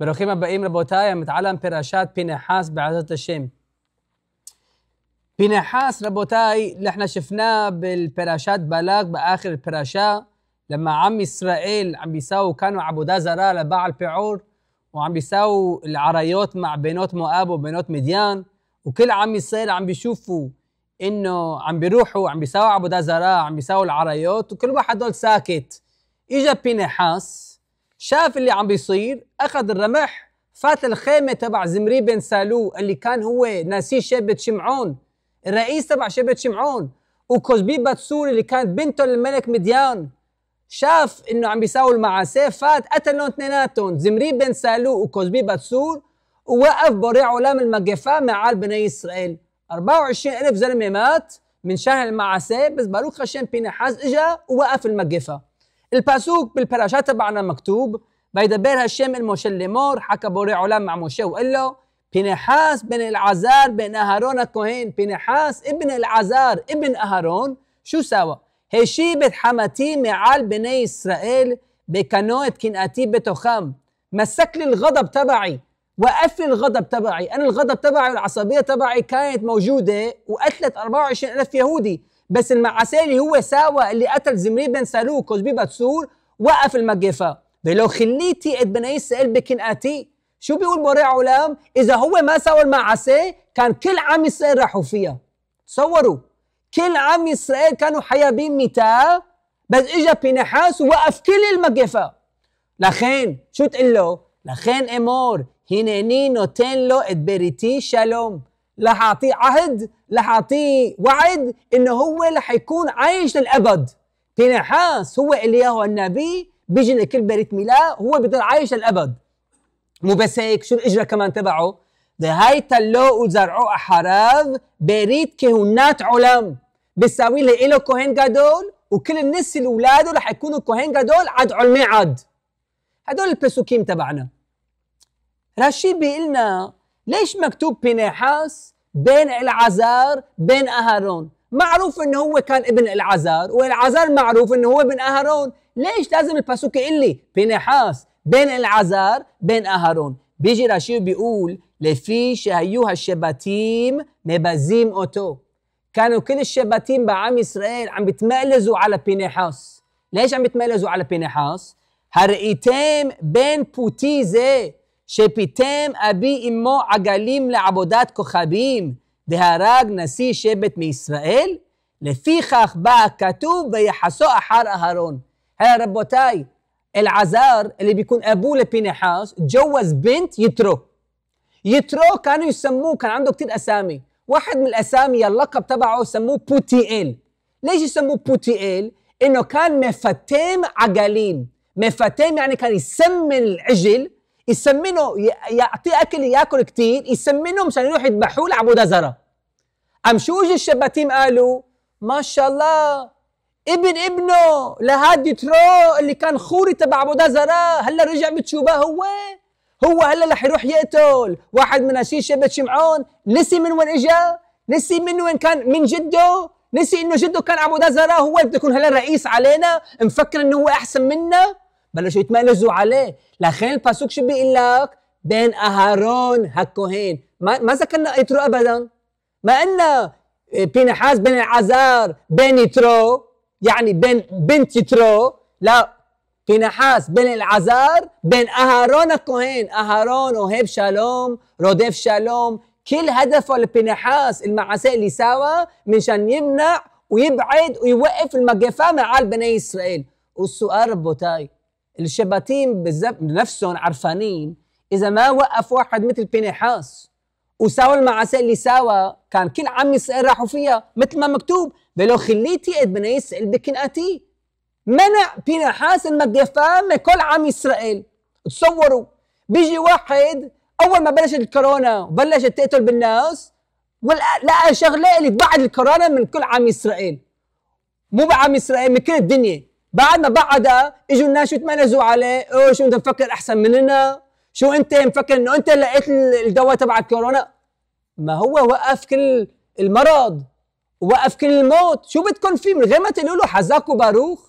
ברוכים הבאים רבותיי, המתעלם פרשת פנחס בעזרת השם. פנחס רבותיי, אנחנו שפנה בפרשת בלק, באחר פרשה, למה עם ישראל, עם ביסאו כאן עבודה זרה לבעל פעור, وعم بيساووا العرايات مع بنات مؤاب وبنات مديان وكل عم يصير عم بيشوفوا انه عم بيروحوا عم بيساووا عبودة زراعة عم بيساووا العرايات وكل واحد دول ساكت اجا بينحاس شاف اللي عم بيصير اخذ الرمح فات الخيمه تبع زمري بن سالو اللي كان هو ناسي شيبه شمعون الرئيس تبع شيبه شمعون وكوزبي باتسور اللي كانت بنته للملك مديان شاف انه عم بيساووا سيف فات قتلهم اثنيناتهم زمري بن سالو وكوزبي باتسور ووقف بريع علام المجفاء مع بني اسرائيل 24 ألف زلمه مات من شهر المعاساه بس باروك خشم بينحاز اجا ووقف المقفه الباسوك بالبراشات تبعنا مكتوب بيدبر هالشام الموشي اللي مور حكى بوري علام مع موشي وقال له بنحاس بن العزار بن اهارون الكوهين بنحاس ابن العزار ابن اهارون شو سوا؟ هشي بتحمتي معال بني اسرائيل بكانوة اتي بتوخام مسك لي الغضب تبعي وقف الغضب تبعي انا الغضب تبعي والعصبيه تبعي كانت موجوده وقتلت 24000 يهودي بس المعسالي هو ساوى اللي قتل زمري بن وزبي بتسور وقف المجفة لو خليتي ابن عيسى بكن اتي شو بيقول موري علام اذا هو ما ساوى المعسى كان كل عم اسرائيل راحوا فيها تصوروا كل عم اسرائيل كانوا حيابين ميتا بس اجا بنحاس ووقف كل المجفة لخين شو تقول له لخين امور هناني نوتن له ادبريتي شالوم راح اعطيه عهد راح اعطيه وعد انه هو راح يكون عايش للابد نحاس هو الياهو النبي بيجي لكل بريت ميلاد هو بضل عايش للابد مو بس هيك شو الاجره كمان تبعه دهيت تلو وزرعوا أحراب بريت كهنات علام بيساوي لي إله كوهين جادول وكل الناس اللي رح يكونوا كوهين جادول عد علمي عد هدول البسوكيم تبعنا بيقول لنا ليش مكتوب بينيحاس بين العزار بين أهارون معروف انه هو كان ابن العزار والعزار معروف انه هو ابن اهارون ليش لازم الباسوك يقول لي بينحاس بين العزار بين اهارون بيجي رشيد بيقول لفي شهيوها الشباتيم مبازيم اوتو كانوا كل الشباتيم بعام اسرائيل عم بتمالزوا على بينحاس ليش عم بتمالزوا على بينحاس هرئيتيم بين بوتيزي שפיתם אבי אמו עגלים לעבודת כוכבים, והרג נשיא שבט מישראל? לפיכך בא הכתוב ביחסו אחר אהרון. היי רבותיי, אלעזר, אלי ביקון אבו לפינחס, ג'ווז بنت יתרו. יתרו كانوا יסמו, כאן עמדו כתיר אסמי. واحد من الاسامي اللقب تبعه سموه بوتيئيل ليش يسموه بوتيئيل انه كان مفتام عجاليم مفتام يعني كان يسمن العجل يسمنه يعطيه اكل ياكل كثير يسمنه مشان يروح يذبحوه لعبودة زرا قام شو اجوا الشباتيم قالوا ما شاء الله ابن ابنه لهادي ترو اللي كان خوري تبع عبودة زرا هلا رجع بتشوبه هو هو هلا رح يروح يقتل واحد من هشيش شبت شمعون نسي من وين اجا نسي من وين كان من جده نسي انه جده كان عبودة زرا هو بده يكون هلا رئيس علينا مفكر انه هو احسن منا بلشوا يتمالزوا عليه لخين الباسوك شو بيقول لك بين اهارون هكوهين ما ما ذكرنا يترو ابدا ما قلنا بينحاز بين العزار بين يترو يعني بين بنت يترو لا بينحاز بين العزار بين اهارون الكهين اهارون وهيب شالوم روديف شالوم كل هدفه لبينحاس المعساء اللي سوا منشان يمنع ويبعد ويوقف المقفاه مع بني اسرائيل والسؤال ربوتاي الشباتين بالذات نفسهم عرفانين اذا ما وقف واحد مثل بينيحاس وساوى المعاساه اللي ساوى كان كل عم يسأل راحوا فيها مثل ما مكتوب بلو خليتي ابن يسأل بكن اتي منع بينيحاس المقفام كل عم اسرائيل تصوروا بيجي واحد اول ما بلشت الكورونا وبلشت تقتل بالناس لقى شغله اللي بعد الكورونا من كل عام اسرائيل مو بعام اسرائيل من كل الدنيا بعد ما بعدها اجوا الناس يتمنزوا عليه اوه شو انت مفكر احسن مننا شو انت مفكر انه انت لقيت الدواء تبع الكورونا ما هو وقف كل المرض وقف كل الموت شو بدكم فيه من غير ما تقولوا له حزاك وباروخ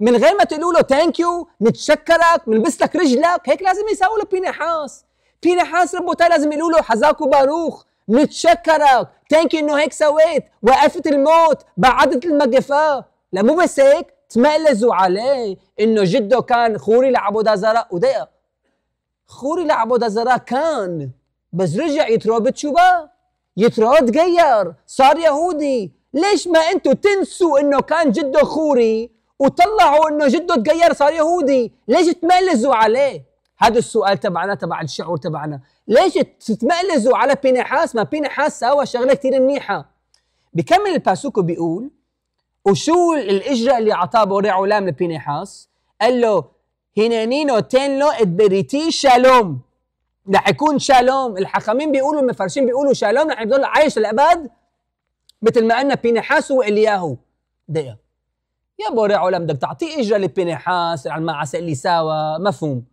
من غير ما تقولوا له ثانك يو نتشكرك بنلبس لك رجلك هيك لازم يساووا له بينحاس بينحاس ربوتاي لازم يقولوا له حزاك وباروخ نتشكرك ثانك يو انه هيك سويت وقفت الموت بعدت المقفاه لا مو بس هيك تمألزوا عليه انه جده كان خوري لعبود هزراء ودقيقة خوري لعبود هزراء كان بس رجع يترو شو بقى يترو تغير صار يهودي ليش ما انتوا تنسوا انه كان جده خوري وطلعوا انه جده تغير صار يهودي ليش تمألزوا عليه هذا السؤال تبعنا تبع الشعور تبعنا ليش تتمألزوا على بينحاس ما بينحاس سوى شغله كثير منيحه بكمل الباسوكو بيقول وشو الاجره اللي اعطاه بوري علام لبينيحاس؟ قال له هنانينو تنلو ادبريتي شالوم رح يكون شالوم الحاخامين بيقولوا المفرشين بيقولوا شالوم رح يضل عايش الابد مثل ما قلنا بينيحاس والياهو دقيقه يا بوري علام بدك تعطيه اجره لبينيحاس على المعسى اللي ساوا مفهوم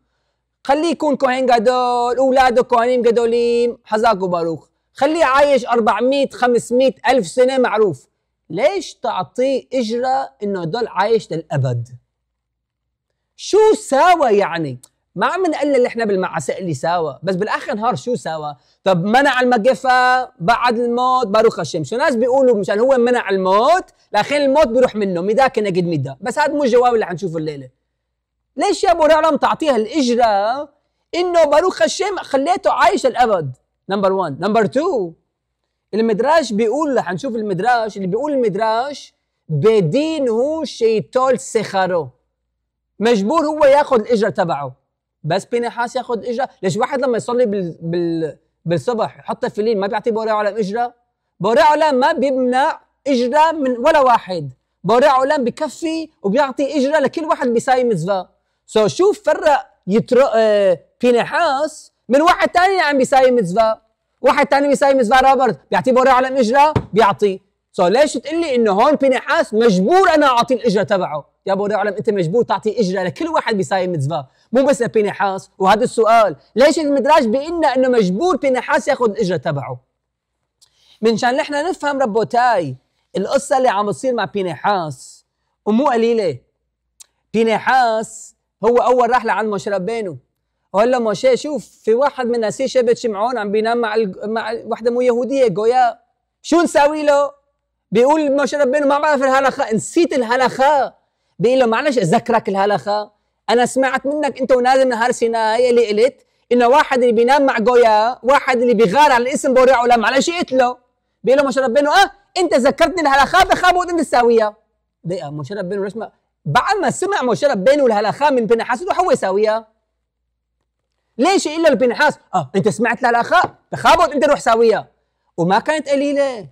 خليه يكون كوهين جادول اولاده كوهين جادولين حذاكوا باروخ خليه عايش 400 500 الف سنه معروف ليش تعطيه اجره انه يضل عايش للابد شو ساوى يعني ما عم نقلل احنا بالمعاسة اللي ساوى بس بالاخر نهار شو ساوى طب منع المقفة بعد الموت باروخ الشمس، شو ناس بيقولوا مشان هو منع الموت لاخين الموت بيروح منه ميداك نجد ميدا بس هذا مو الجواب اللي حنشوفه الليله ليش يا ابو رعرم تعطيها الاجره انه باروخ الشمس خليته عايش الابد نمبر 1 نمبر 2 المدراش بيقول هنشوف المدراش اللي بيقول المدراش بدينه شيطان سخره مجبور هو ياخذ الاجر تبعه بس بنحاس ياخذ اجره ليش واحد لما يصلي بال, بال... بالصبح يحط فيلين ما بيعطي بوري عالم اجره بوري عالم ما بيمنع اجره من ولا واحد بوري عالم بكفي وبيعطي اجره لكل واحد بيساوي مزفا سو شوف فرق يتر... آه، بنحاس من واحد تاني عم يعني بيساوي مزفا واحد تاني بيساوي سفاي روبرت بيعطيه بوريه على الاجره بيعطيه سو ليش تقول لي انه هون بينحاس مجبور انا اعطيه الاجره تبعه يا ابو علم انت مجبور تعطي اجره لكل واحد بيساوي متزفا مو بس بينحاس وهذا السؤال ليش المدراج بيقول انه مجبور بينحاس ياخذ الاجره تبعه منشان نحن نفهم ربوتاي القصه اللي عم تصير مع بينحاس ومو قليله بينحاس هو اول راح لعند مشربينه هلا موشي شوف في واحد من ناسي شبت شمعون عم بينام مع ال... مع وحده مو يهوديه جويا شو نساوي له؟ بيقول موشي ربنا ما بعرف الهلخة نسيت الهلخة بيقول له معلش اذكرك الهلخة انا سمعت منك انت ونازل من نهار سيناي اللي قلت انه واحد اللي بينام مع جويا واحد اللي بيغار على الاسم بوريع ولا معلش قتله بيقول له موشي ربنا اه انت ذكرتني الهلخة بخابوت انت تساويها دقيقه موشي ربنا ليش ما بعد ما سمع موشي ربنا الهلخه من حاسد وحوي يساويها ليش الا البنحاس اه انت سمعت للاخاء تخابط انت روح ساويها وما كانت قليله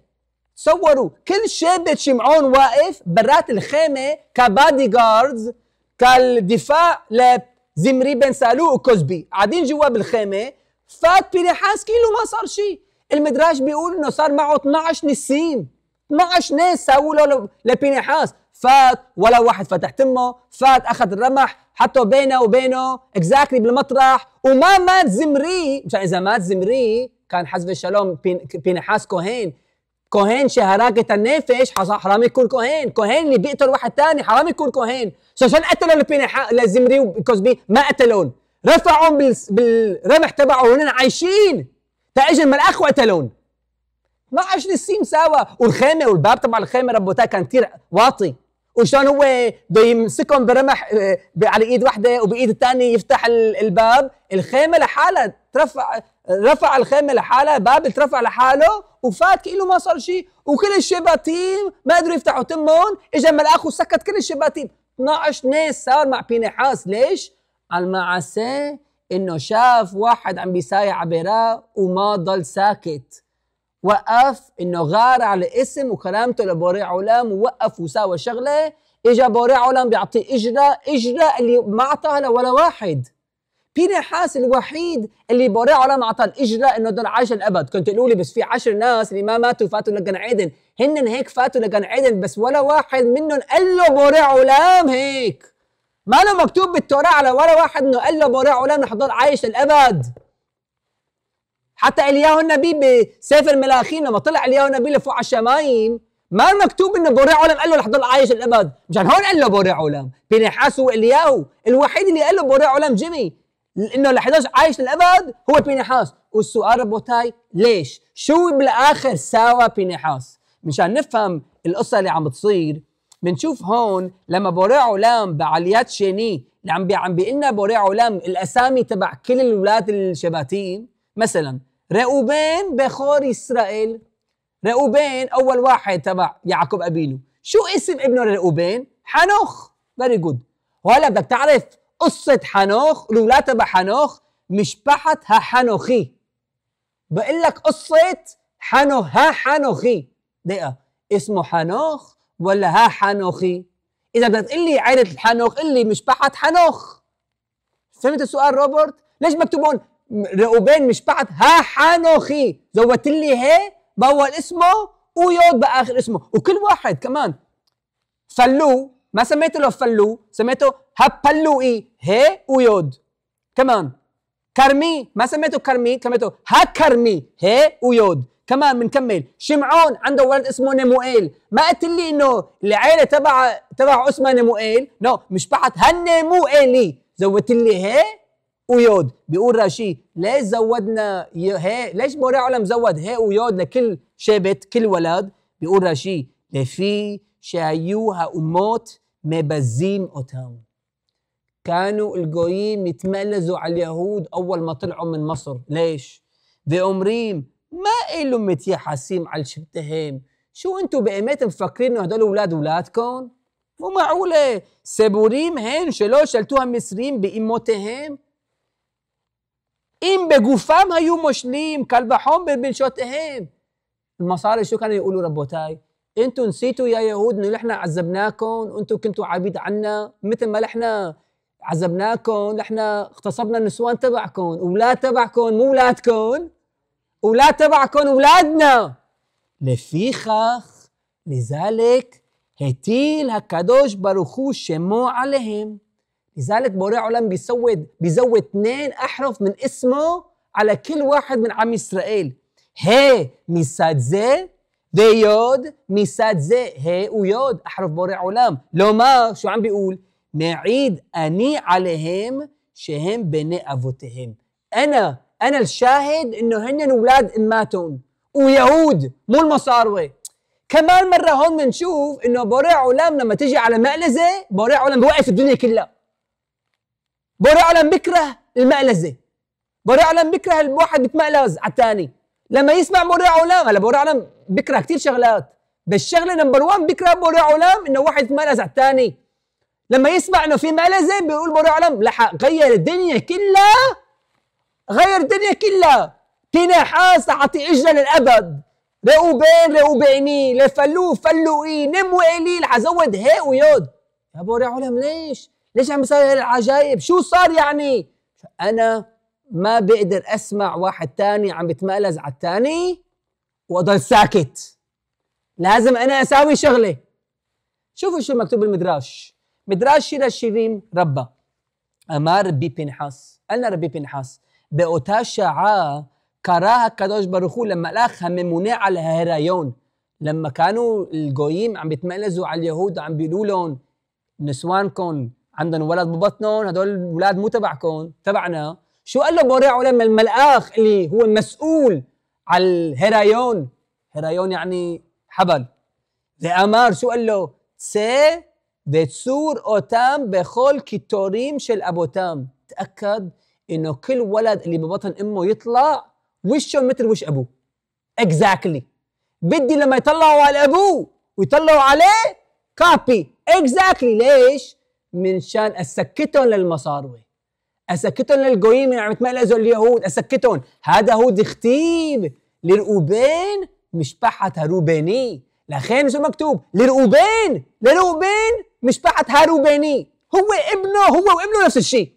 تصوروا كل شابة شمعون واقف برات الخيمة كبادي جاردز كالدفاع لزمري بن سالو وكوزبي قاعدين جوا بالخيمة فات بنحاس كيلو ما صار شيء المدراج بيقول انه صار معه 12 نسيم 12 ناس ساووا له لبنحاس فات ولا واحد فتح تمه فات اخذ الرمح حطه بينه وبينه اكزاكتلي بالمطرح وما مات زمري مشان اذا مات زمري كان حزب الشلوم بين بينحاس كوهين كوهين شهراك النافش حرام يكون كوهين كوهين اللي بيقتل واحد تاني حرام يكون كوهين سو عشان قتلوا لبينحا لزمري وكوزبي ما قتلون رفعهم بالرمح تبعه وهن عايشين الاخ قتلون ما عشنا السيم سوا والخيمه والباب تبع الخيمه ربوتها كان كثير واطي وشلون هو بده يمسكهم برمح آه، على ايد واحده وبايد الثانيه يفتح الباب الخيمه لحالها ترفع رفع الخيمه لحالها باب اترفع لحاله وفات كأنه ما صار شيء وكل الشباتيم ما قدروا يفتحوا تمهم اجى ملاخ وسكت كل الشباتيم 12 ناس صار مع بينحاس ليش؟ على المعساه انه شاف واحد عم بيسايع عبيرا وما ضل ساكت وقف انه غار على اسم وكرامته لبوري علام ووقف وساوى شغله اجى بوري علام بيعطيه اجره اجره اللي ما اعطاها لولا واحد بيني حاس الوحيد اللي بوري علام اعطى الاجره انه دول عايش الابد كنت تقولوا لي بس في عشر ناس اللي ما ماتوا فاتوا لجن عيدن هن هيك فاتوا لجن عيدن بس ولا واحد منهم قال له بوري علام هيك ما له مكتوب بالتوراه على ولا واحد انه قال له بوري علام رح ضل عايش للابد حتى الياهو النبي بسيف الملاخين لما طلع الياهو النبي لفوق على الشمايم ما مكتوب انه بوري عالم قال له رح تضل عايش الابد مشان هون قال له بوري عالم بينحاس هو الياهو الوحيد اللي قال له بوري عالم جيمي انه رح يضل عايش للابد هو بينحاس والسؤال ربوتاي ليش؟ شو بالاخر ساوى بينحاس؟ مشان نفهم القصه اللي عم بتصير بنشوف هون لما بوري عالم بعليات شيني اللي عم بي عم بيقول لنا بوري عالم الاسامي تبع كل الولاد الشباتين مثلا رؤوبين بخور إسرائيل رؤوبين أول واحد تبع يعقوب أبينه شو اسم ابنه رؤوبين حنوخ فيري جود وهلا بدك تعرف قصة حنوخ الأولاد تبع حنوخ ها حنوخي بقول لك قصة حنو ها حنوخي دقيقة اسمه حنوخ ولا ها حنوخي إذا بدك تقول لي عائلة الحنوخ قل لي مشبحة حنوخ فهمت السؤال روبرت؟ ليش مكتوبون رؤوبين مش بعد ها حانوخي زودت لي هي بأول اسمه ويود بآخر اسمه وكل واحد كمان فلو ما سميته له فلو سميته اي هي ويود كمان كرمي ما سميته كرمي سميته كرمي هي ويود كمان بنكمل شمعون عنده ولد اسمه نموئيل ما قلت لي انه العيله تبع تبع اسمها نموئيل نو مش بعت هالنموئيلي زودت لي هي ويود بيقول راشي ليش زودنا هي ليش بوري علم زود هي ويود لكل شابت كل ولد بيقول راشي لفي שהיו האומות بزيم אותם. كانوا الجويم يتملزوا على اليهود أول ما طلعوا من مصر ليش؟ بأمريم ما إلهم متيحسين على الشبتهم شو انتم بقيمات مفكرين انه هدول اولاد اولادكم؟ مو معقوله سبوريم هن شلو شلتوها مصريين بقيمتهم این به گوفم هیو مشلیم کلبحون بين شوتهم المصاري شو كانوا يقولوا ربوتاي انتم نسيتوا يا يهود انه نحن عذبناكم انتم كنتوا عبيد عنا مثل ما نحن عذبناكم نحن اغتصبنا النسوان تبعكم اولاد تبعكم مو اولادكم اولاد تبعكم اولادنا לפיכך, لذلك הטיל هكادوش ברוך הוא عليهم لذلك بوري عالم بيزود بيزود اثنين أحرف من اسمه على كل واحد من عم إسرائيل هي مساد زي دي يود مساد زي هي ويود أحرف بوري عالم لو ما شو عم بيقول معيد أني عليهم شهم بني أبوتهم أنا أنا الشاهد إنه هن أولاد أماتهم ويهود مو المصاروة كمان مرة هون بنشوف إنه بوري علم لما تجي على مألزة بوري علم بوقف الدنيا كلها بوري علم بيكره المقلزه بوري علم بيكره الواحد بيتمقلز على الثاني لما يسمع بوري علم هلا بوري علم بيكره كثير شغلات بس شغله نمبر 1 بيكره بوري علم انه واحد يتمقلز على الثاني لما يسمع انه في مقلزه بيقول بوري علم لحق غير الدنيا كلها غير الدنيا كلها في نحاس اعطي اجره للابد رقوبين رقوبيني لفلو فلوي إيه. نم وقلي رح ازود هي ويود يا بوري علم ليش؟ ليش عم يصير العجايب شو صار يعني انا ما بقدر اسمع واحد تاني عم بتمالز على التاني واضل ساكت لازم انا اساوي شغله شوفوا شو مكتوب بالمدراش مدراش شيرا شيريم ربى امار ربي بنحاس قالنا ربي بنحاس באותה كراها كدوش برخو لما الاخ למלאך على هرايون لما كانوا الجويم عم עם على اليهود عم بيقولوا لهم نسوانكم عندهم ولد ببطنهم هدول الاولاد مو تبعكم تبعنا شو قال له بوريعه لما الملآخ اللي هو المسؤول على الهرايون هرايون يعني حبل لأمار شو قال له تسي بتسور اوتام بخول كيتوريم شل تام تأكد انه كل ولد اللي ببطن امه يطلع وشه مثل وش ابوه اكزاكتلي exactly. بدي لما يطلعوا على ابوه ويطلعوا عليه كوبي اكزاكتلي exactly. ليش؟ من شان اسكتهم للمصاروي اسكتهم للقويم اللي عم يتمالزوا اليهود اسكتهم هذا هو تختيب لرؤوبين مشبحة هروبيني لخين شو مكتوب لرؤوبين لرؤوبين مشبحة هروبيني هو ابنه هو وابنه نفس الشيء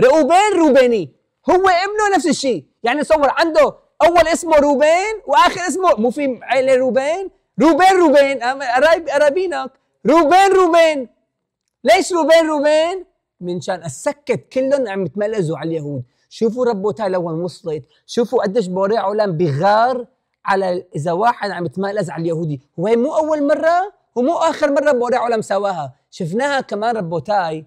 رؤوبين روبيني هو ابنه نفس الشيء يعني صور عنده اول اسمه روبين واخر اسمه مو في عيله روبين روبين روبين قرايبينك روبين روبين ليش روبين روبين من شان السكت كلهم عم يتملزوا على اليهود شوفوا ربوتها لوين وصلت شوفوا قديش بوري عالم بغار على اذا واحد عم يتملز على اليهودي وهي مو اول مره ومو اخر مره بوري عالم سواها شفناها كمان ربوتاي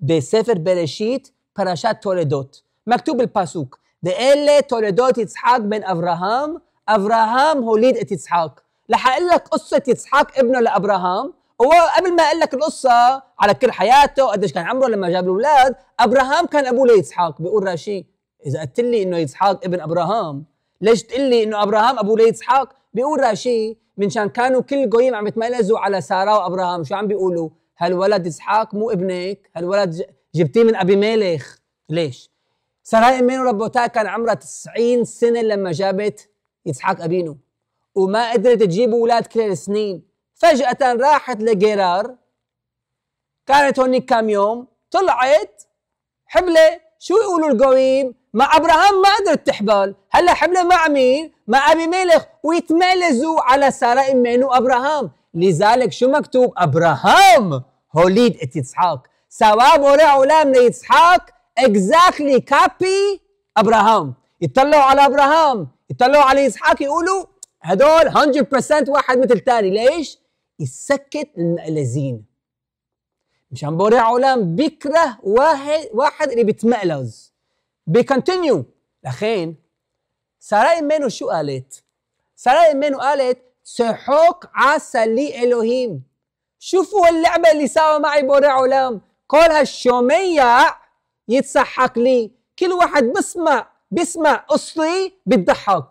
بسفر بريشيت باراشات توليدوت مكتوب الباسوك بقال توليدوت يتسحاق بن ابراهام ابراهام هوليد ات يتسحاق رح اقول لك قصه يتسحاق ابنه لابراهام هو قبل ما اقول لك القصه على كل حياته قديش كان عمره لما جاب الاولاد ابراهام كان ابوه ليسحاق بيقول راشي اذا قلت لي انه يسحاق ابن ابراهام ليش تقول لي انه ابراهام ابوه ليسحاق بيقول راشي منشان كانوا كل قويم عم يتميزوا على ساره وابراهام شو عم بيقولوا هالولد اسحاق مو ابنك هالولد جبتيه من ابي مالك ليش سراي امينو ربوتها كان عمرها 90 سنه لما جابت يسحاق ابينه وما قدرت تجيب اولاد كل السنين فجأة راحت لجيرار كانت هونيك كام يوم طلعت حبلة شو يقولوا القويم مع ابراهام ما قدرت تحبل هلا حبلة مع مين مع ابي ميلخ ويتملزوا على سارة امين وابراهام لذلك شو مكتوب ابراهام هوليد ات يسحاق سوا موري عولام ليسحاق اكزاكتلي كابي ابراهام يطلعوا على ابراهام يطلعوا على اسحاق يقولوا هدول 100% واحد مثل تاني ليش؟ يسكت المقلزين مشان بوري عالم بيكره واحد واحد اللي بيتمقلز بيكونتينيو لخين سراي منو شو قالت؟ سراي منو قالت سحوك عسى لي الوهيم شوفوا اللعبه اللي سوا معي بوري عالم كل هالشومية يتسحق لي كل واحد بسمع بسمع قصتي بتضحك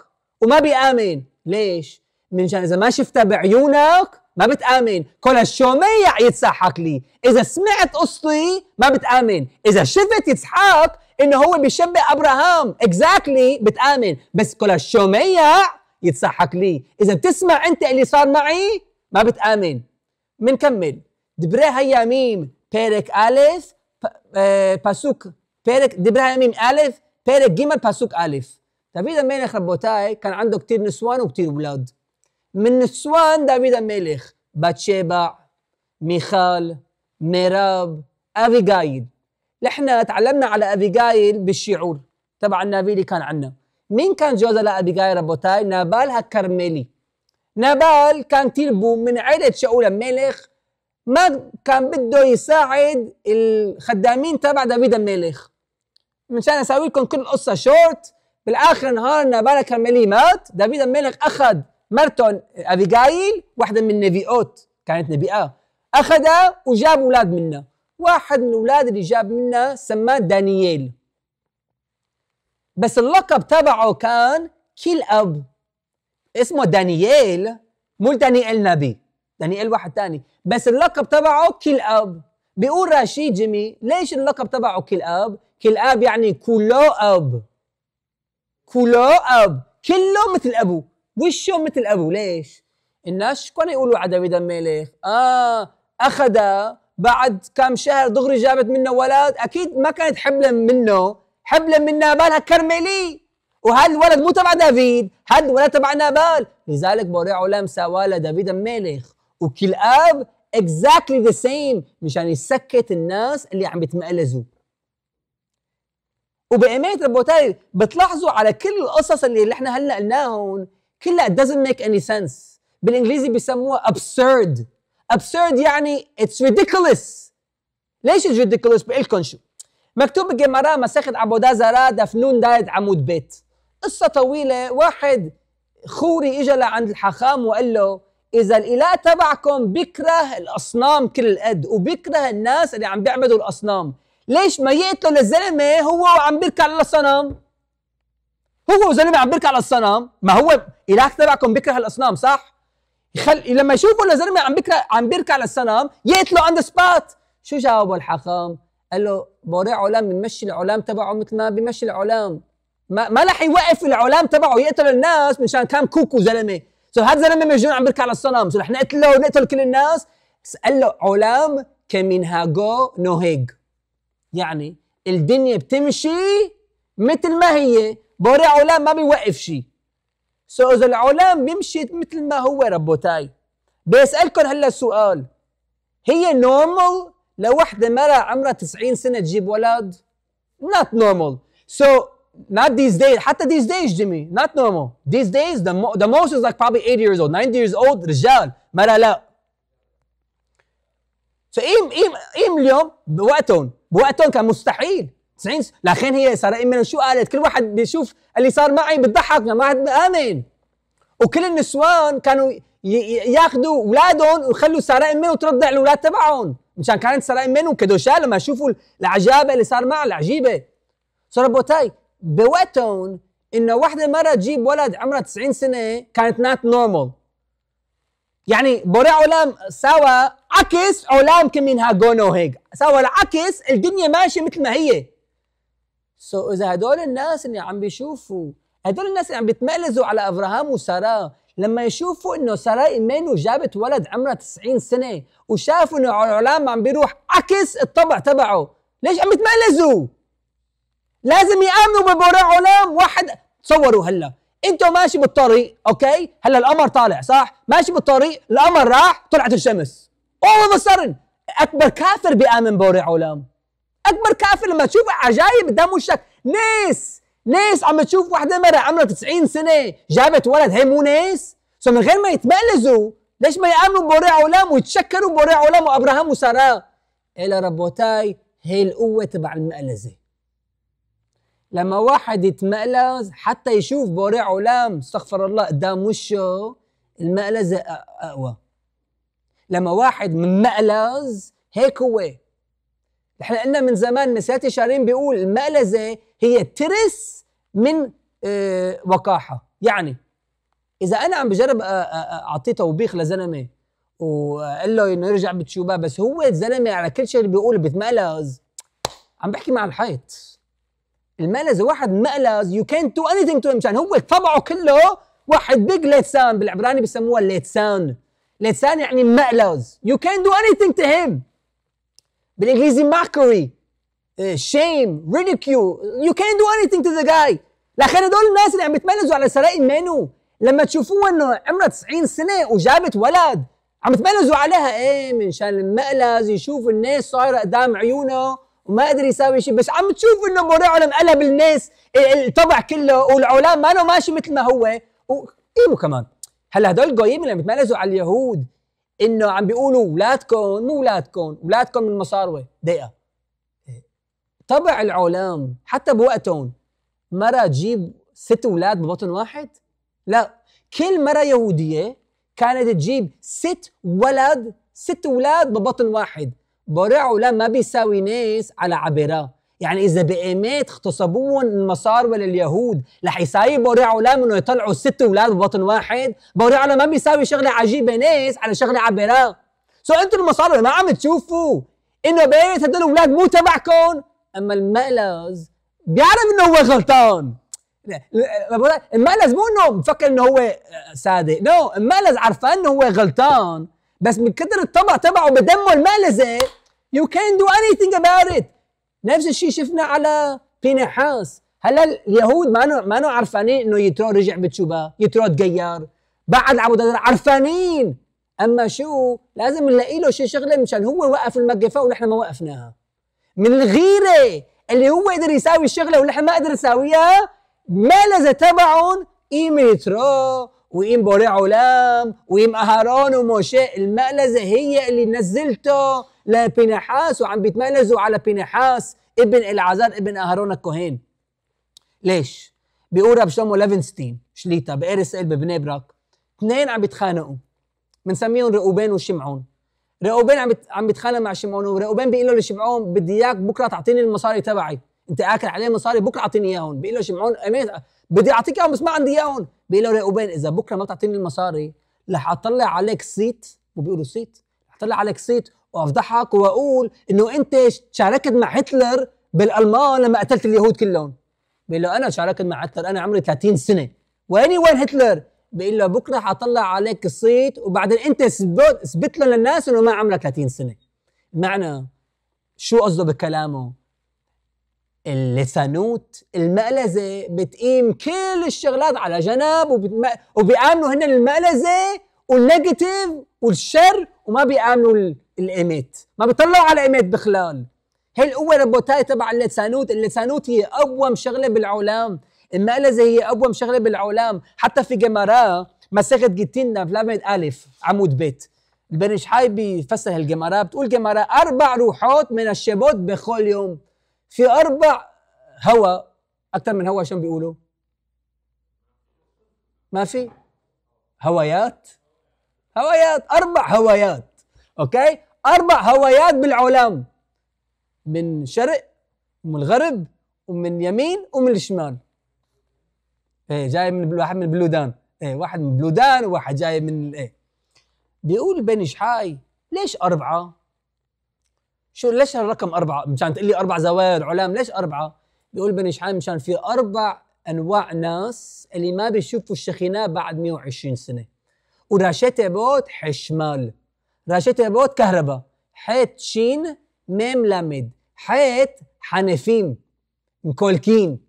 وما بيآمن ليش؟ من إذا ما شفتها بعيونك ما بتآمن كل هالشوميع يتسحق لي إذا سمعت قصتي ما بتآمن إذا شفت يتسحق إنه هو بيشبه أبراهام اكزاكتلي exactly بتآمن بس كل هالشوميع يتسحق لي إذا بتسمع أنت اللي صار معي ما بتآمن منكمل دبري هيا ميم بيرك ألف آه، باسوك بيرك دبري هيا ميم ألف بيرك جيمل باسوك ألف دافيد الملك ربوتاي كان عنده كتير نسوان وكتير أولاد من نسوان دافيد الملك باتشيبع ميخال ميراب افيجايل نحن تعلمنا على افيجايل بالشعور تبع النبي اللي كان عندنا مين كان جوزها لأبيغايل ربوتاي نابال كرميلي نابال كان تلبو من عيلة شاول الملك ما كان بده يساعد الخدامين تبع دافيد الملك مشان اسوي لكم كل القصه شورت بالاخر نهار نابال كرميلي مات دافيد الملك اخذ مرتون ابيجايل واحده من نبيئوت كانت نبيئه اخذها وجاب اولاد منها واحد من الاولاد اللي جاب منها سماه دانييل بس اللقب تبعه كان كل اب اسمه دانييل مو دانييل نبي دانييل واحد تاني بس اللقب تبعه كل اب بيقول راشيد جيمي ليش اللقب تبعه كل اب كل اب يعني كله اب كله اب كله مثل ابوه وشو مثل ابوه ليش؟ الناس شكون يقولوا عدا بدم ميليخ اه اخذها بعد كم شهر دغري جابت منه ولد اكيد ما كانت حبلا منه حبلا من نابال وهذا وهالولد مو تبع دافيد هاد الولد تبع نابال لذلك بوري علام سوا لدافيد الملك وكل اب اكزاكتلي ذا سيم مشان يسكت الناس اللي عم بتمألزوا وبأمانة ربوتاي بتلاحظوا على كل القصص اللي, اللي احنا هلا قلناهم كلها doesn't make any sense بالانجليزي بيسموها absurd absurd يعني it's ridiculous ليش it's ridiculous بقلكم شو مكتوب بجمارا مساخة عبودا زرا دفنون دايت عمود بيت قصة طويلة واحد خوري اجى لعند الحاخام وقال له إذا الإله تبعكم بيكره الأصنام كل الأد وبيكره الناس اللي عم بيعبدوا الأصنام ليش ما يقتلوا للزلمة هو وعم بيركع على هو زلمه عم بيركع على الصنم ما هو الهك تبعكم بيكره الاصنام صح يخلي لما يشوفوا زلمه عم بيكره عم بيركع على الصنم يقتله عند سبات شو جاوبه الحاخام قال له بوري علام بنمشي العلام تبعه مثل ما بمشي العلام ما ما رح يوقف العلام تبعه يقتل الناس مشان كان كوكو زلمه سو هذا زلمه مجنون عم بيركع على الصنم سو رح نقتله ونقتل كل الناس قال له علام كمن هاجو نوهيج يعني الدنيا بتمشي مثل ما هي بوري علام ما بيوقف شيء سو اذا العلام بيمشي مثل ما هو ربوتاي بيسالكم هلا سؤال هي نورمال لوحده مرة عمرها 90 سنه تجيب ولد not normal so not these days حتى these days Jimmy not normal these days the, mo the most is like probably 80 years old 90 years old رجال مرة لا so إيم إيم إيم اليوم بوقتهم بوقتهم كان مستحيل 90 لخين هي صار من شو قالت كل واحد بيشوف اللي صار معي بتضحك ما حد بآمن وكل النسوان كانوا ياخذوا اولادهم ويخلوا ساره امين وترضع الاولاد تبعهم مشان كانت ساره امين وكدوشا لما يشوفوا العجابه اللي صار معها العجيبه صار بوتاي بوقتهم انه وحده مره تجيب ولد عمرها 90 سنه كانت نات نورمال يعني بوري عالم سوا عكس عالم كمين هاجونو هيك سوا العكس الدنيا ماشيه مثل ما هي سو so, اذا هدول الناس اللي عم بيشوفوا هدول الناس اللي عم بيتملزوا على ابراهام وساره لما يشوفوا انه ساره ايمانو جابت ولد عمرها 90 سنه وشافوا انه العلام عم بيروح عكس الطبع تبعه ليش عم يتملزوا لازم يامنوا ببراء علام واحد تصوروا هلا انتوا ماشي بالطريق اوكي هلا القمر طالع صح ماشي بالطريق القمر راح طلعت الشمس اوه of اكبر كافر بيامن بوري علام اكبر كافر لما تشوف عجايب قدام وشك ناس ناس عم تشوف وحده مرة عمرها 90 سنة جابت ولد هي مو ناس سو من غير ما يتبلزوا ليش ما يامنوا بوري عالم ويتشكروا بوري عالم وابراهام وساره الى ربوتاي هي القوة تبع المألزة لما واحد يتمألز حتى يشوف بوري عالم استغفر الله قدام وشه المألزة أقوى لما واحد من مألز هيك هو احنا قلنا من زمان مسياتي شارين بيقول المألزة هي ترس من آه، وقاحة يعني إذا أنا عم بجرب آه، آه، أعطيه توبيخ لزلمة وقال له إنه يرجع بتشوبة بس هو الزلمة على كل شيء اللي بيقوله بتمألز عم بحكي مع الحيط المألز واحد مألز يو كان تو اني تو مشان هو طبعه كله واحد بيج ليتسان بالعبراني بسموها ليتسان ليتسان يعني مألز يو كان دو اني تو هيم بالانجليزي mockery شيم ريديكيو يو كان دو اني ثينج تو ذا جاي لكن هدول الناس اللي عم يتملزوا على سراء مانو لما تشوفوه انه عمرها 90 سنه وجابت ولد عم يتملزوا عليها ايه من شان المقلز يشوف الناس صايره قدام عيونه وما قدر يساوي شيء بس عم تشوف انه مرعلم قلب الناس الطبع كله والعلام ما ماشي مثل ما هو وقيمه كمان هلا هدول القايمين اللي عم يتملزوا على اليهود انه عم بيقولوا اولادكم مو اولادكم اولادكم من مصاروه دقيقه طبع العلام حتى بوقتهم مرة تجيب ست اولاد ببطن واحد لا كل مرة يهودية كانت تجيب ست ولد ست اولاد ببطن واحد برع علام ما بيساوي ناس على عبره يعني اذا بقيمات اغتصبوهم المصاري لليهود رح يسايبوا ريع اولاد انه يطلعوا ست اولاد ببطن واحد بريع ما بيساوي شغله عجيبه ناس على شغله عبيرة سو انتم المصاري ما عم تشوفوا انه بيت هدول الاولاد مو تبعكم اما المقلز بيعرف انه هو غلطان المقلز مو انه مفكر انه هو صادق نو no. المقلز عرفان انه هو غلطان بس من كثر الطبع تبعه بدمه المقلزه يو كان دو اني ثينج اباوت ات نفس الشيء شفنا على بينحاس هلا اليهود ما ما عرفانين انه يترو رجع بتشوبه يترو تغير بعد عبود عرفانين اما شو لازم نلاقي له شيء شغله مشان هو وقف المقفه ونحن ما وقفناها من الغيره اللي هو قدر يساوي الشغله ونحن ما قدر نساويها ما لذا تبعهم قيمه يترو وقيم بوري عولام وقيم أهارون وموشي المألزة هي اللي نزلته لبينحاس وعم بيتمألزوا على بينحاس ابن العزار ابن اهارون الكهين ليش؟ بيقول رب شلومو ليفنستين شليتا بارس قلب بني براك اثنين عم بيتخانقوا بنسميهم رؤوبين وشمعون رؤوبين عم عم بيتخانق مع شمعون ورؤوبين بيقول له لشمعون بدي اياك بكره تعطيني المصاري تبعي انت اكل عليه مصاري بكره اعطيني اياهم بيقول له شمعون امين بدي اعطيك اياهم بس ما عندي اياهم بيقول له يا اذا بكره ما بتعطيني المصاري رح اطلع عليك سيت وبيقولوا سيت رح اطلع عليك سيت وافضحك واقول انه انت شاركت مع هتلر بالالمان لما قتلت اليهود كلهم بيقول له انا شاركت مع هتلر انا عمري 30 سنه ويني وين هتلر بيقول له بكره حطلع عليك الصيت وبعدين انت اثبت لهم للناس انه ما عمرك 30 سنه معنى شو قصده بكلامه اللسانوت المألزة بتقيم كل الشغلات على جنب وبتم... وبيآمنوا هن المألزة والنيجاتيف والشر وما بيآمنوا الإيميت ما بيطلعوا على إيمت بخلال هي القوة الروبوتاية تبع اللسانوت اللسانوت هي أقوم شغلة بالعولام المألزة هي أقوم شغلة بالعولام حتى في جمراه مساخة جيتينا لامد ألف عمود بيت البني حاي بيفسر هالجمارا بتقول جمراه أربع روحات من الشبوت بكل يوم في اربع هوى اكثر من هوى شو بيقولوا ما في هوايات هوايات اربع هوايات اوكي اربع هوايات بالعالم من شرق ومن الغرب ومن يمين ومن الشمال ايه جاي من واحد من بلودان ايه واحد من بلودان وواحد جاي من ايه بيقول بن شحاي ليش اربعه شو ليش الرقم أربعة مشان تقول لي أربع زوايا علام ليش أربعة بيقول بني شحال مشان في أربع أنواع ناس اللي ما بيشوفوا الشخينة بعد 120 سنة وراشيتي بوت حشمال راشيتي بوت كهرباء حيت شين ميم لامد حيت حنفيم مكولكين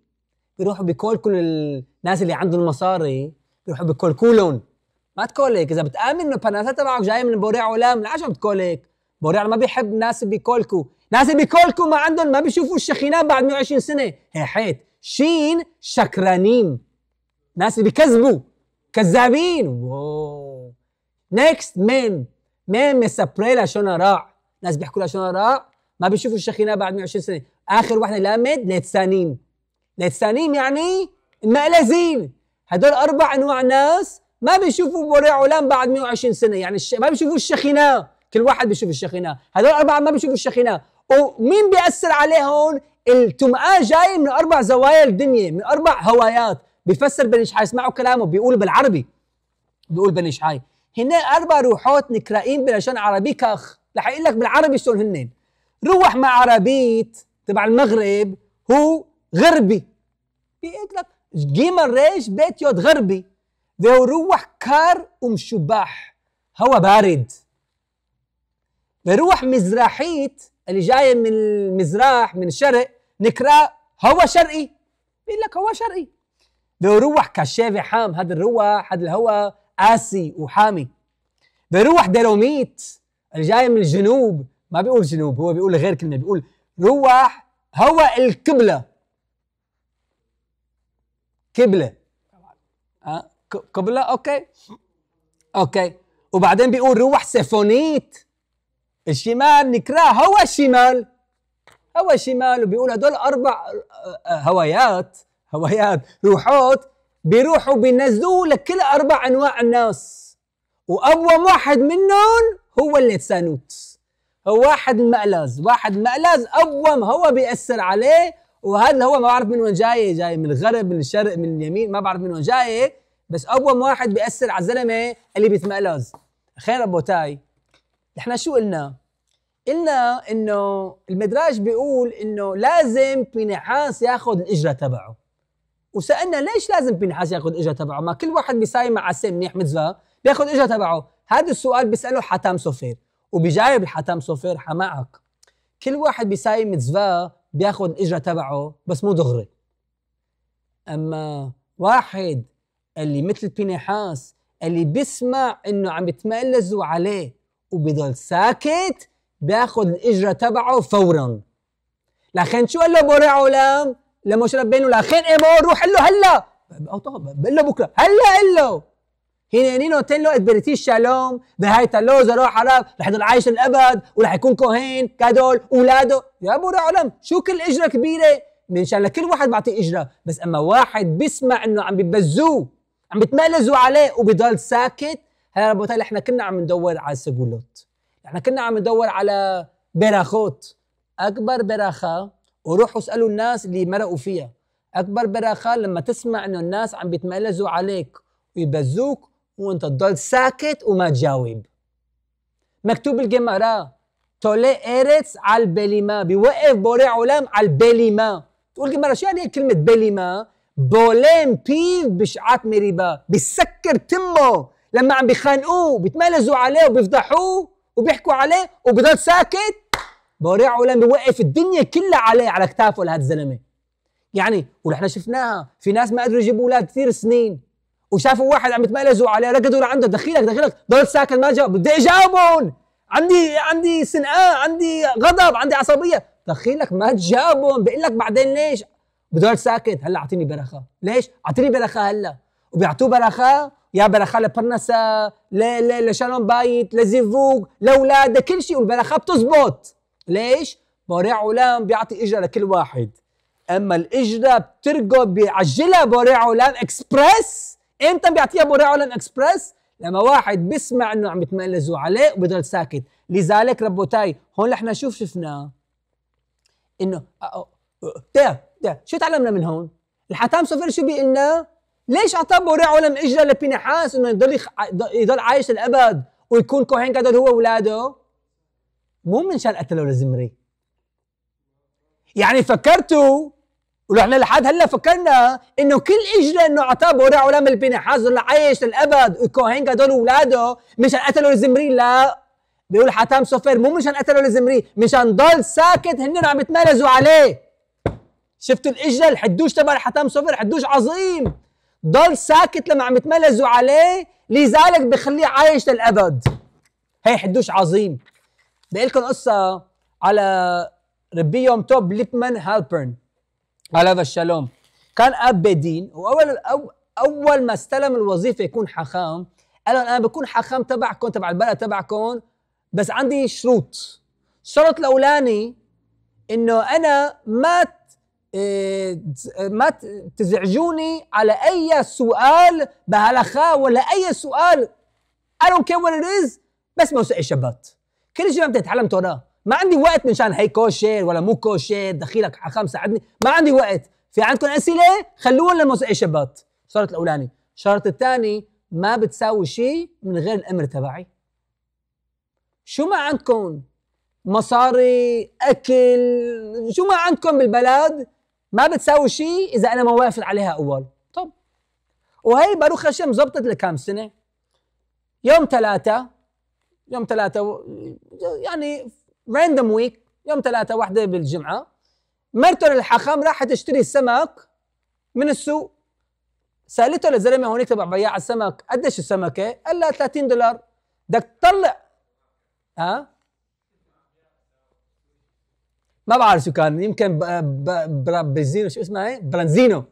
بيروحوا كل الناس اللي عندهم مصاري بيروحوا كولون ما تكولك اذا بتامن انه البناسات تبعك جاي من بوري علام ليش عم تكولك موريال ما بيحب ناس بيكولكو ناس بيكولكو ما عندهم ما بيشوفوا الشخينات بعد 120 سنه هي حيت شين شكرانين ناس بيكذبوا كذابين واو نيكست ميم ميم مسبري لها شلون راع ناس بيحكوا لها شلون راع ما بيشوفوا الشخينا بعد 120 سنه اخر وحده لامد لتسانيم لتسانيم يعني مقلزين هدول اربع انواع ناس ما بيشوفوا موري علام بعد 120 سنه يعني الش... ما بيشوفوا الشخينا كل واحد بيشوف الشخينه هذول الاربعه ما بيشوفوا الشخينه ومين بياثر عليهم التمآه التمعه جاي من اربع زوايا الدنيا من اربع هوايات بيفسر بن شحاي اسمعوا كلامه بيقول بالعربي بيقول بن شحاي هن اربع روحات نكرائين بلشان عربي كخ رح اقول لك بالعربي شلون هن روح مع عربيت تبع المغرب هو غربي بيقول لك جيمر ريش بيت يود غربي ذو روح كار ومشباح هو بارد بروح مزراحيت اللي جايه من المزراح من الشرق نكراه هو شرقي بيقول لك هو شرقي بروح كشافي حام هذا الروح هذا الهواء قاسي وحامي بروح ديروميت اللي جايه من الجنوب ما بيقول جنوب هو بيقول غير كلمه بيقول روح هو الكبله كبله أه؟ كبله اوكي اوكي وبعدين بيقول روح سيفونيت الشمال نكراه هو الشمال هو الشمال وبيقول هدول أربع آه، هوايات هوايات روحات بيروحوا بينزلوا لكل أربع أنواع الناس وأقوم واحد منهم هو الليتسانوت هو واحد المألز واحد المألز أقوم هو بيأثر عليه وهذا هو ما بعرف من وين جاي جاي من الغرب من الشرق من اليمين ما بعرف من وين جاي بس أقوم واحد بيأثر على الزلمة اللي بيتمألز خير تاي نحن شو قلنا؟ قلنا انه المدراج بيقول انه لازم بنحاس ياخذ الاجره تبعه وسالنا ليش لازم بنحاس ياخذ الاجره تبعه؟ ما كل واحد بيساوي مع عسام منيح متزا بياخذ الاجره تبعه، هذا السؤال بيساله حتام سوفير وبيجاوب الحاتم سوفير حماعك كل واحد بيساوي متزفا بياخذ الاجره تبعه بس مو دغري اما واحد اللي مثل بينحاس اللي بيسمع انه عم يتملزوا عليه وبضل ساكت بياخذ الاجره تبعه فورا لخين شو قال له بوري عالم شرب بينه لخين ايمون روح له هلا او طبعا بقول له بكره هلا قال له هنا نينو تلو له شالوم بهاي تلوز روح عرب رح يضل عايش للابد ورح يكون كوهين كادول اولاده يا بوري عالم شو كل اجره كبيره من شان لكل واحد بعطيه اجره بس اما واحد بيسمع انه عم ببزوه عم بتملزوا عليه وبضل ساكت هلا بالتالي احنا كنا عم ندور على سجولوت احنا كنا عم ندور على براخوت اكبر براخه وروحوا اسالوا الناس اللي مرقوا فيها اكبر براخه لما تسمع انه الناس عم بيتملزوا عليك ويبزوك وانت تضل ساكت وما تجاوب مكتوب الجمارة تولي ايرتس على البليما بيوقف بوري علام على البليما تقول الجمارة شو يعني كلمة بليما بولين بيف بشعات مريبا بيسكر تمه لما عم بيخانقوه بيتملزوا عليه وبيفضحوه وبيحكوا عليه وبضل ساكت بوريع عالم بيوقف الدنيا كلها عليه على كتافه لهذا الزلمه يعني ونحن شفناها في ناس ما قدروا يجيبوا اولاد كثير سنين وشافوا واحد عم يتملزوا عليه رقدوا لعنده دخيلك دخيلك ضل ساكت ما جاوب بدي اجاوبهم عندي عندي سنقه عندي غضب عندي عصبيه دخيلك ما تجاوبهم بقول لك بعدين ليش بضل ساكت هلا اعطيني برخه ليش اعطيني برخه هلا وبيعطوه برخه يا لا لا لشالون بايت لزيفوق لاولاد كل شيء والبلاخا بتزبط ليش؟ بوري علام بيعطي اجره لكل واحد اما الاجره بترقب بيعجلها بوري علام اكسبرس امتى بيعطيها بوري علام اكسبرس؟ لما واحد بيسمع انه عم يتملزوا عليه وبضل ساكت لذلك ربوتاي هون نحن شو شفناه؟ انه ده ده شو تعلمنا من هون؟ الحتام سوفير شو بيقول لنا؟ ليش اعطى بوري عالم اجرى لبينحاس انه يضل يضل عايش للابد ويكون كوهين قدر هو ولاده مو من شان قتلوا لزمري يعني فكرتوا ونحن لحد هلا فكرنا انه كل اجرى انه اعطاه بوري عالم البينحاس ضل عايش للابد وكوهين قدر ولاده مشان قتلوا لزمري لا بيقول حاتم سوفر مو مشان قتلوا لزمري مشان ضل ساكت هن عم يتمالزوا عليه شفتوا الاجرى الحدوش تبع حاتم سوفر حدوش عظيم ضل ساكت لما عم يتملزوا عليه لذلك بخليه عايش للابد هي حدوش عظيم بدي لكم قصه على ربي يوم توب ليبمان هالبرن على الشالوم كان اب بدين واول اول ما استلم الوظيفه يكون حاخام قال انا بكون حاخام تبعكم تبع البلد تبعكم بس عندي شروط الشرط الاولاني انه انا ما إيه، ما تزعجوني على اي سؤال بهالخاء ولا اي سؤال I don't care what it is بس ما وسع شبات كل شيء عم تتعلم تورا ما عندي وقت منشان هي كوشر ولا مو كوشر دخيلك حخام ساعدني ما عندي وقت في عندكم اسئله خلوهم لموسع شبات شرط الاولاني الشرط الثاني ما بتساوي شيء من غير الامر تبعي شو ما عندكم مصاري اكل شو ما عندكم بالبلد ما بتساوي شيء اذا انا ما وافق عليها اول طب وهي باروخ هاشم زبطت لكم سنه يوم ثلاثة يوم ثلاثة يعني راندوم ويك يوم ثلاثة واحدة بالجمعة مرته للحاخام راحت تشتري سمك من السوق سالته للزلمه هونيك تبع بياع السمك قديش السمكه؟ قال لها 30 دولار بدك تطلع ها ما بعرف شو كان يمكن برانزينو شو اسمها هي برانزينو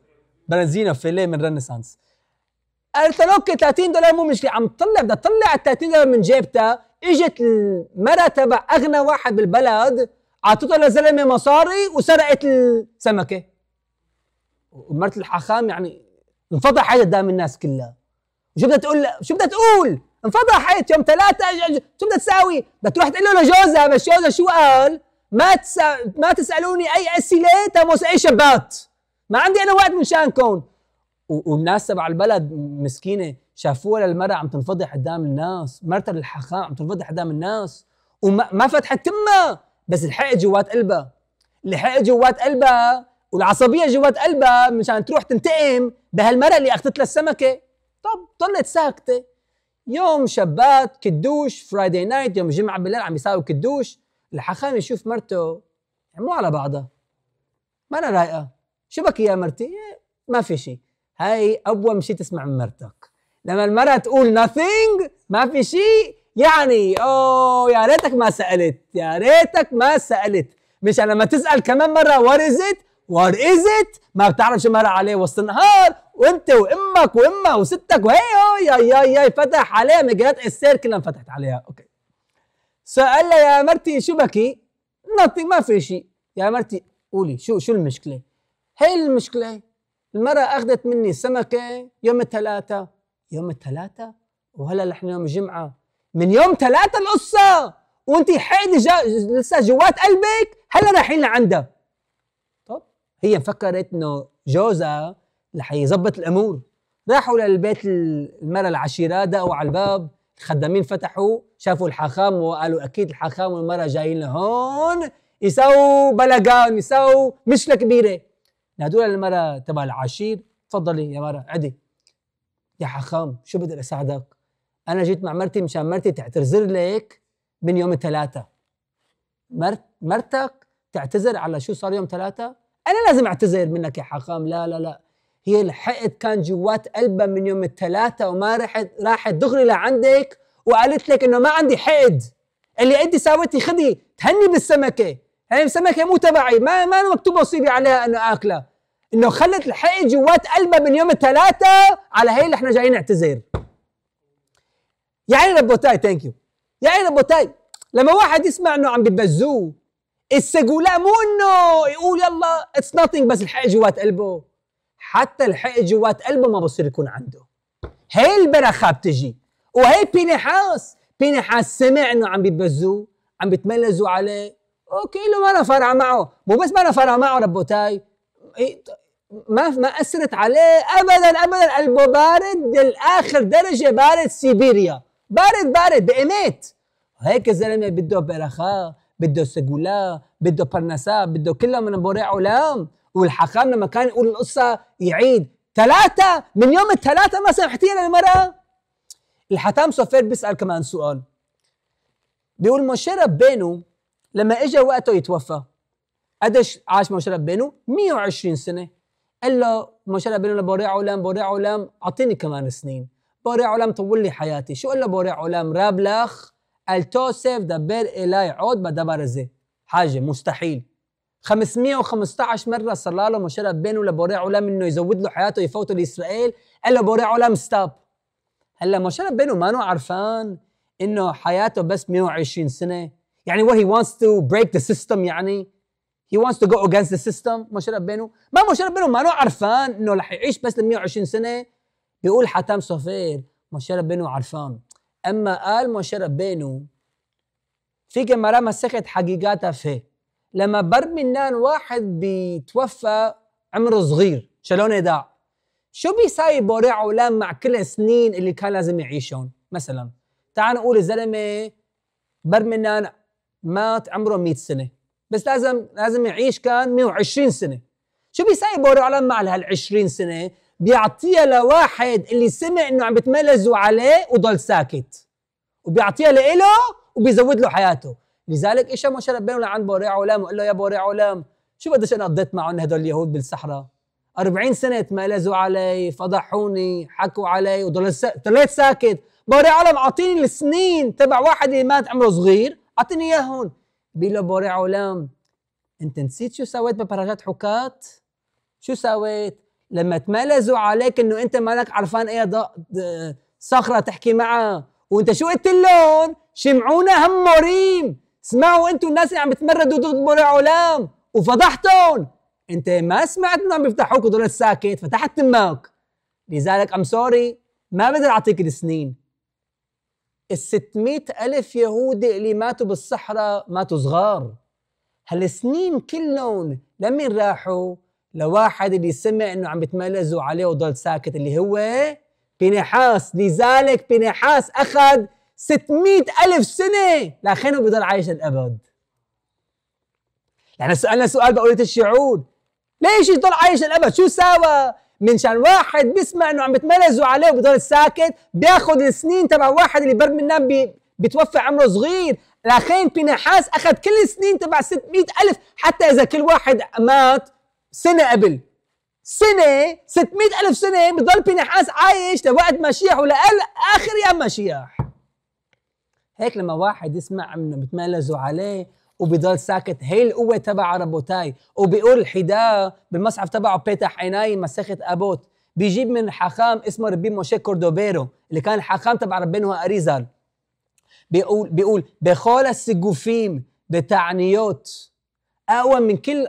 برانزينو فيليه من رينيسانس قالت له اوكي 30 دولار مو مشكله عم طلع بدها تطلع ال 30 دولار من جيبتها اجت المراه تبع اغنى واحد بالبلد اعطته لزلمه مصاري وسرقت السمكه ومرت الحاخام يعني انفضحت قدام الناس كلها شو بدها تقول شو بدها تقول انفضحت يوم ثلاثة شو بدها تساوي؟ بدها تروح تقول له لجوزها بس جوزها شو قال؟ ما تسأ... ما تسالوني اي اسئله تمس اي شبات ما عندي انا وقت من و... والناس تبع البلد مسكينه شافوها للمرأة عم تنفضح قدام الناس مرتها الحخام عم تنفضح قدام الناس وما ما فتحت تمها بس الحق جوات قلبها الحق جوات قلبها والعصبية جوات قلبها مشان تروح تنتقم بهالمرأة اللي اخذت لها السمكة طب طلت ساكتة يوم شبات كدوش فرايداي نايت يوم جمعة بالليل عم يساوي كدوش الحاخام يشوف مرته يعني مو على بعضها ما انا رايقه شو بك يا مرتي إيه، ما في شيء هاي ابوم شيء تسمع من مرتك لما المرأة تقول nothing ما في شيء يعني اوه يا ريتك ما سألت يا ريتك ما سألت مش لما تسأل كمان مرة وات از ات وات از ات ما بتعرف شو مرق عليه وسط النهار وانت وامك وامها وستك وهي يا يا يا فتح عليها مجالات السير كلها انفتحت عليها اوكي سأل يا مرتي شو بكي؟ نطي ما في شيء يا مرتي قولي شو شو المشكلة؟ هي المشكلة المرأة أخذت مني سمكة يوم الثلاثاء يوم الثلاثاء وهلا نحن يوم الجمعة من يوم ثلاثة القصة وانت حيل جا... لسه جوات قلبك هلا رايحين لعندها طب هي فكرت انه جوزها رح يظبط الامور راحوا للبيت المرأة العشيرة دقوا على الباب الخدامين فتحوا شافوا الحاخام وقالوا اكيد الحاخام والمراه جايين لهون يسووا بلاغان يسووا مشكله كبيره نادوا للمراه تبع العشير تفضلي يا مره عدي يا حاخام شو بقدر اساعدك انا جيت مع مرتي مشان مرتي تعتذر لك من يوم الثلاثاء مرت مرتك تعتذر على شو صار يوم ثلاثة؟ أنا لازم أعتذر منك يا حاخام لا لا لا هي لحقت كان جوات قلبها من يوم الثلاثة وما راحت راحت دغري لعندك وقالت لك انه ما عندي حقد اللي انت ساويتي خدي تهني بالسمكة هي السمكة مو تبعي ما ما مكتوب وصيبي عليها انه اكلها انه خلت الحقد جوات قلبها من يوم الثلاثة على هي اللي احنا جايين نعتذر يعني ربوتاي ثانك يو يعني ربوتاي لما واحد يسمع انه عم ببزوه السجولاء مو انه يقول يلا اتس نوتنج بس الحقد جوات قلبه حتى الحق جوات قلبه ما بصير يكون عنده هي البرخه بتجي وهي بينحاس بينحاس سمع انه عم بيبزوه عم بيتملزوا عليه اوكي له ما فرع معه مو بس ما فرع معه ربوتاي إيه، ما ما اثرت عليه ابدا ابدا قلبه بارد للاخر درجه بارد سيبيريا بارد بارد بقيمات هيك الزلمه بده برخاء بده سجولا بده برنسا بده كله من بورع علام والحكام لما كان يقول القصه يعيد ثلاثه من يوم الثلاثه ما سمحتي للمرأة الحكام سوفير بيسال كمان سؤال بيقول موشي ربينو لما اجى وقته يتوفى قديش عاش موشي ربينو 120 سنه قال له موشي ربينو لبوري علام بوري علام اعطيني كمان سنين بوري علام طول لي حياتي شو قال له بوري علام رابلخ التوسف دبر إلاي عود بدبر زي حاجه مستحيل 515 مره صلى له مشى بينه لبوري عالم انه يزود له حياته يفوته لاسرائيل قال له بوري عالم ستوب هلا مشى بينه مانو عرفان انه حياته بس 120 سنه يعني what he wants to break the system يعني he wants to go against the system مشى بينه، ما مشى بينه مانو عرفان انه رح يعيش بس ل 120 سنه بيقول حتام صفير مشى بينه عرفان اما قال مشى بينه في جمرة مسكت حقيقاتها فيه لما بر منان واحد بيتوفى عمره صغير شلون يداع شو بيسايب وراه علام مع كل السنين اللي كان لازم يعيشهم مثلا تعال نقول الزلمه بر منان مات عمره 100 سنه بس لازم لازم يعيش كان 120 سنه شو بيسايب بوري علام مع هال 20 سنه بيعطيها لواحد اللي سمع انه عم بتملزوا عليه وضل ساكت وبيعطيها لإله وبيزود له حياته لذلك اجى موسى ربنا لعند بوري علام وقال له يا بوري علام شو بدش انا قضيت معهم هدول اليهود بالصحراء 40 سنة تمالزوا علي فضحوني حكوا علي وضليت ساكت بوري علام اعطيني السنين تبع واحد اللي مات عمره صغير اعطيني اياهم بيقول له بوري علام انت نسيت شو سويت ببراجات حكات؟ شو سويت لما تمالزوا عليك انه انت مالك عرفان اي صخرة تحكي معها وانت شو قلت لهم شمعونا هم مريم اسمعوا انتوا الناس اللي عم بتمردوا ضد علام وفضحتهم انت ما سمعت انهم عم بيفتحوك وضلت ساكت فتحت تمك لذلك ام سوري ما بقدر اعطيك السنين ال 600 ألف يهودي اللي ماتوا بالصحراء ماتوا صغار هالسنين كلهم لمين راحوا؟ لواحد اللي سمع انه عم بتملزوا عليه وضل ساكت اللي هو بنحاس لذلك بنحاس اخذ 600 ألف سنة لأخينه بيضل عايش للأبد يعني سألنا سؤال بقولة الشعور ليش يضل عايش للأبد شو ساوى منشان واحد بيسمع انه عم بتملزوا عليه وبضل ساكت بياخذ السنين تبع واحد اللي برد منه بي بتوفى عمره صغير الاخين نحاس اخذ كل السنين تبع 600 الف حتى اذا كل واحد مات سنه قبل سنه 600 الف سنه بضل نحاس عايش لوقت مشيح ولا اخر ايام مشيح هيك لما واحد يسمع انه بتملزوا عليه وبضل ساكت هي القوة تبع ربوتاي وبيقول الحداء بالمصحف تبعه بيتح عيناي مسخت أبوت بيجيب من حاخام اسمه ربي موشي كوردوبيرو اللي كان حاخام تبع ربينو أريزال بيقول بيقول بخول السقوفيم بتعنيوت أقوى من كل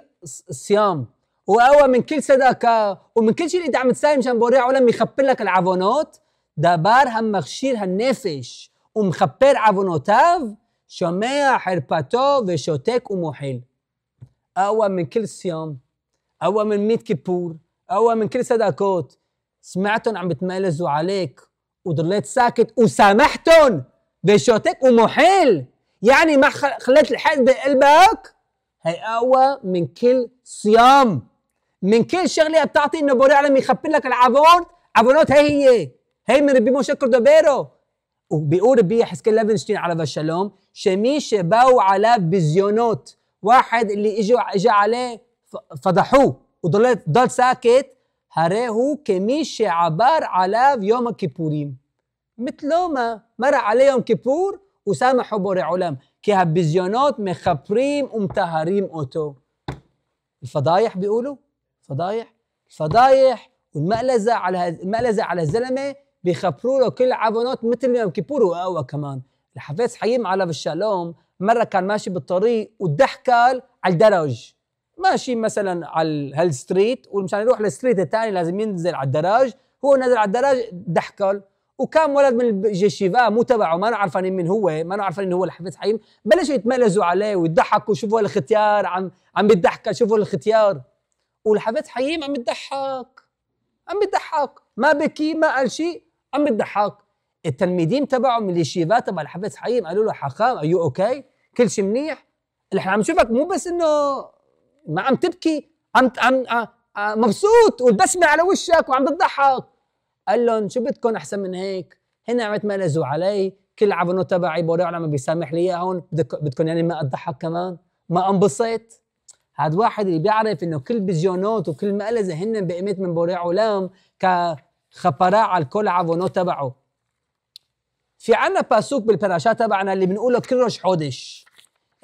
صيام وأقوى من كل صدقة ومن كل شيء اللي أنت عم تساهم مشان بوريع ولم يخبر لك العفونات دبار هم مخشير هالنفش ומכפר עוונותיו, שומע חרפתו ושותק ומוחל. أقوى من كل صيام أقوى من 100 كيبور أقوى من كل صدقات سمعتهم عم بتمالزوا عليك وضليت ساكت وسامحتهم بشوتك ومحل يعني ما خليت الحقد بقلبك هي أقوى من كل صيام من كل شغلة بتعطي إنه بوري على يخبر لك العفونت عفونات هي هي هي من ربي موشكر دوبيرو وبيقول بيه حسكيل ليفنشتين على فشلوم شميش باو على بزيونوت واحد اللي اجوا اجى عليه فضحوه وضل ضل ساكت هو كميش عبار على يوم كيبوريم مثله ما مر عليهم يوم كيبور وسامحوا بوري علام كي هبزيونات مخبريم ومتهريم اوتو الفضايح بيقولوا فضايح فضايح والمقلزه على المقلزه على الزلمه بيخبروا له كل عبونات مثل يوم كيبور واقوى كمان الحفيظ حييم على الشالوم مرة كان ماشي بالطريق وتدحكل على الدرج ماشي مثلا على هالستريت ومشان يروح للستريت الثاني لازم ينزل على الدرج هو نزل على الدرج دحكل وكان ولد من الجيشيفا مو تبعه ما عرفانين مين هو ما عرفانين هو الحفيظ حييم بلشوا يتملزوا عليه ويضحكوا شوفوا الختيار عم عم بيضحك شوفوا الختيار والحفيظ حييم عم يضحك عم يضحك ما بكي ما قال شيء عم بيضحك التلميذين تبعه من الشيفات تبع الحافظ حليم قالوا له حقام ار يو اوكي كل شيء منيح نحن عم نشوفك مو بس انه ما عم تبكي عم عم آه، آه، مبسوط والبسمه على وشك وعم بتضحك قال لهم شو بدكم احسن من هيك هن عم يتمرزوا علي كل عبنو تبعي بوري العالم بيسامح لي اياهم بدكم يعني ما اضحك كمان ما انبسط هاد واحد اللي بيعرف انه كل بزيونات وكل مقلزه هن بقيمه من بوري علام ك خبراء على الكل عفونو تبعه في عنا باسوك بالبراشات تبعنا اللي بنقوله كرش حودش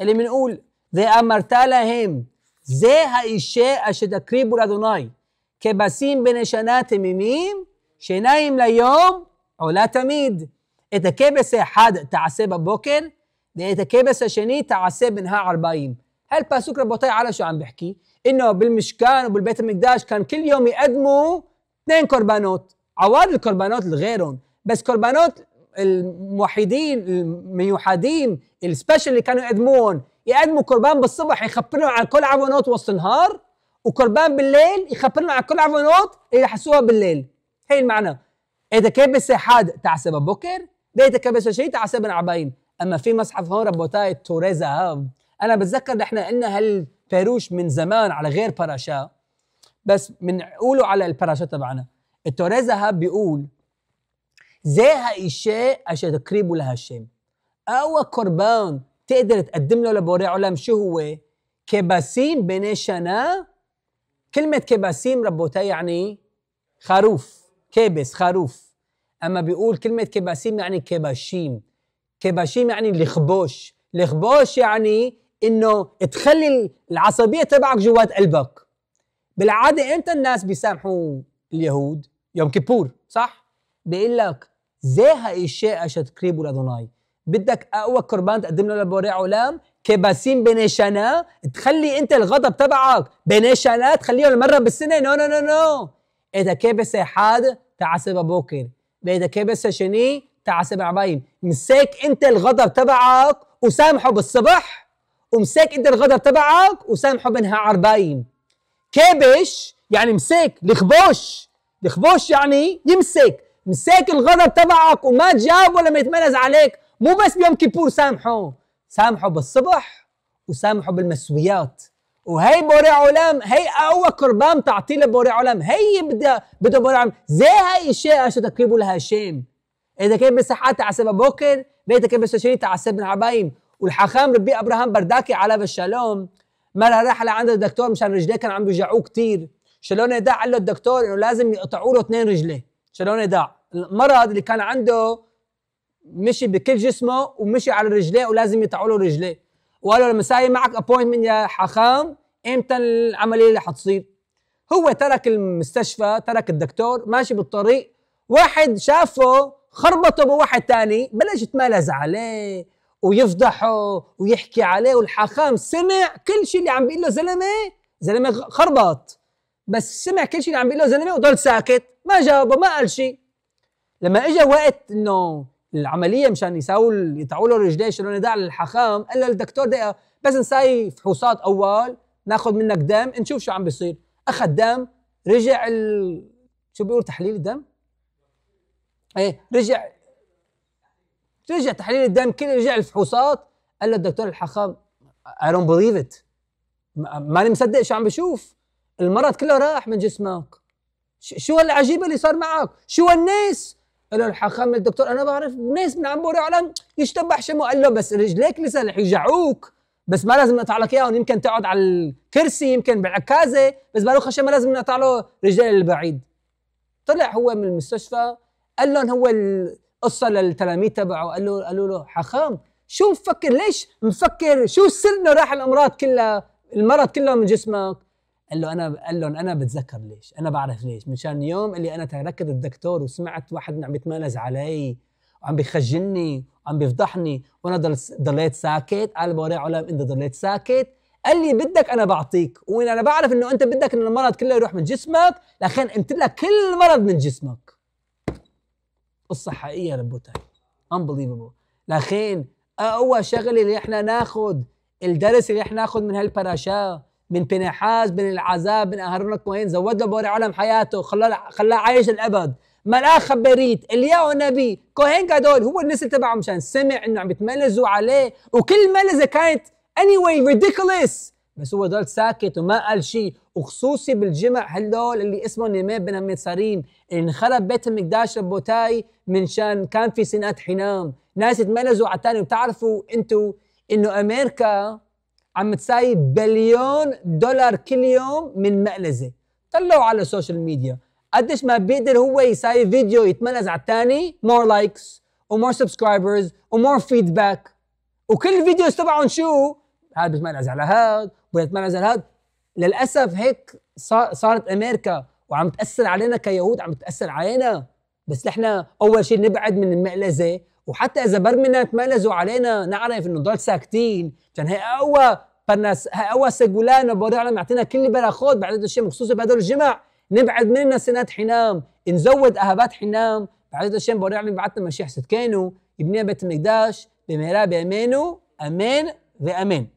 اللي بنقول ذي أمرتا لهم ذي هايشاء شدكريب لأدوناي كباسيم بنشانات ميميم شنايم ليوم أو עולה תמיד. את הכבש האחד תעשה בבוקר, إذا הכבש השני תעשה בנהר ארבעים. هل باسوك ربطاي على شو عم بحكي؟ انه بالمشكان وبالبيت المقداش كان كل يوم يقدموا اثنين قربانات عوار الكربانات لغيرهم بس كربانات الموحدين الميوحدين السبيشال اللي كانوا يقدموهم يقدموا قربان بالصبح يخبرنا على كل عفونات وسط النهار وقربان بالليل يخبرنا على كل عفونات اللي حسوها بالليل هي المعنى اذا كبس حد تاع سبب بكر بيت اذا كبس شيء تاع سبب عباين اما في مصحف هون ربوتاي توريزا انا بتذكر نحن قلنا هالفاروش من زمان على غير باراشا بس بنقولوا على الباراشا تبعنا التوراه ذهب بيقول زي هايشاء عشان تقريبه لهاشم أو قربان تقدر تقدم له لبوري علم شو هو كباسيم بني شنا كلمة كباسيم ربوتها يعني خروف كبس خروف أما بيقول كلمة كباسيم يعني كباشيم كباشيم يعني لخبوش لخبوش يعني انه تخلي العصبيه تبعك جوات قلبك بالعاده أنت الناس بيسامحوا اليهود يوم كيبور صح؟ بيقول لك زيها إشاء كريبو الأدوناي بدك أقوى قربان تقدم له لبوري علام كباسين بنيشانا تخلي أنت الغضب تبعك بنيشانا تخليه مرة بالسنة نو نو نو نو إذا كبس حاد تعسب بوكر إذا كبس شني تعسب عباين مساك أنت الغضب تبعك وسامحه بالصبح ومساك أنت الغضب تبعك وسامحه بنهار باين كبش يعني مساك لخبوش بيخبوش يعني يمسك مساك الغضب تبعك وما تجاوبه لما يتملز عليك مو بس بيوم كيبور سامحه سامحه بالصبح وسامحه بالمسويات وهي بوري علام هي اقوى قربان تعطيه لبوري علام هي بدها بدها بوري علام زي هي الشيء شو تقريبه شيم اذا كان على تعسب بوكر بيتا كان بسوشيني تعسب من عبايم والحاخام ربي ابراهام برداكي على بالشالوم مره راح لعند الدكتور مشان رجليه كان عم بيوجعوه كثير شلون يداع قال له الدكتور انه لازم يقطعوا له اثنين رجله شلون يداع المرض اللي كان عنده مشي بكل جسمه ومشي على رجليه ولازم يقطعوا له رجليه وقالوا لما ساي معك ابوينتمنت يا حخام امتى العمليه اللي حتصير هو ترك المستشفى ترك الدكتور ماشي بالطريق واحد شافه خربطه بواحد تاني بلش يتمالز عليه ويفضحه ويحكي عليه والحاخام سمع كل شيء اللي عم بيقول له زلمه زلمه خربط بس سمع كل شيء اللي عم بيقوله زلمه وضل ساكت ما جاوبه ما قال شيء لما اجى وقت انه العمليه مشان يساووا يقطعوا له رجليه يشيلوا له على الحخام قال للدكتور دقيقه بس نساوي فحوصات اول ناخذ منك دم نشوف شو عم بيصير اخذ دم رجع ال... شو بيقول تحليل الدم؟ ايه رجع رجع تحليل الدم كله رجع الفحوصات قال له الدكتور الحخام اي دونت بليف ات ماني مصدق شو عم بشوف المرض كله راح من جسمك شو العجيبه اللي صار معك شو الناس قال له الحاخام الدكتور انا بعرف ناس من عم بوري علم يشتبح شمو قال له بس رجليك لسه رح يوجعوك بس ما لازم نقطع لك اياهم يمكن تقعد على الكرسي يمكن بالعكازه بس بقول خشم لازم نقطع له رجلي البعيد طلع هو من المستشفى قال لهم هو القصه للتلاميذ تبعه قال له قالوا له حخام شو مفكر ليش مفكر شو السر انه راح الامراض كلها المرض كله من جسمك قال له انا قال لهم انا بتذكر ليش انا بعرف ليش مشان يوم اللي انا تركت الدكتور وسمعت واحد عم يتمالز علي وعم بيخجلني وعم بيفضحني وانا ضليت ساكت قال بوري علام انت ضليت ساكت قال لي بدك انا بعطيك وانا انا بعرف انه انت بدك انه المرض كله يروح من جسمك لخين قمت لك كل مرض من جسمك قصه حقيقيه ربوتاي unbelievable لخين اول شغله اللي احنا ناخذ الدرس اللي احنا ناخذ من هالبراشاه من بنحاز من العذاب من اهرنا كوهين زود له بوري علم حياته خلاه خلاه عايش للابد ملاك خبريت الياو نبي كوهين قادول هو النسل تبعه مشان سمع انه عم بتملزوا عليه وكل ملزه كانت anyway ridiculous بس هو ضل ساكت وما قال شيء وخصوصي بالجمع هدول اللي اسمهم يمين بن ميتسارين اللي انخرب بيت المقداش ربوتاي من شان كان في سنات حنام ناس تملزوا على الثاني وبتعرفوا انتوا انه امريكا عم تسايب بليون دولار كل يوم من مقلزه طلعوا على السوشيال ميديا قديش ما بيقدر هو يساوي فيديو يتملز على الثاني مور لايكس ومور سبسكرايبرز ومور فيدباك وكل فيديو تبعهم شو هذا بيتملز على هذا وبيتملز على هذا للاسف هيك صارت امريكا وعم تاثر علينا كيهود عم تاثر علينا بس نحن اول شيء نبعد من المقلزه وحتى إذا بدنا نتميزوا علينا نعرف إنه ضل ساكتين كان هي أقوى فالناس أقوى سجولان برضه العالم يعطينا كل بعد بعدد الشيء مخصوصا بهدول الجمع نبعد مننا سنات حنام نزود أهبات حنام بعدد الشيء برضه العالم بعثنا مشيح سدكانو يبنيها بيت المقداش بميرا بأمانه امين وامين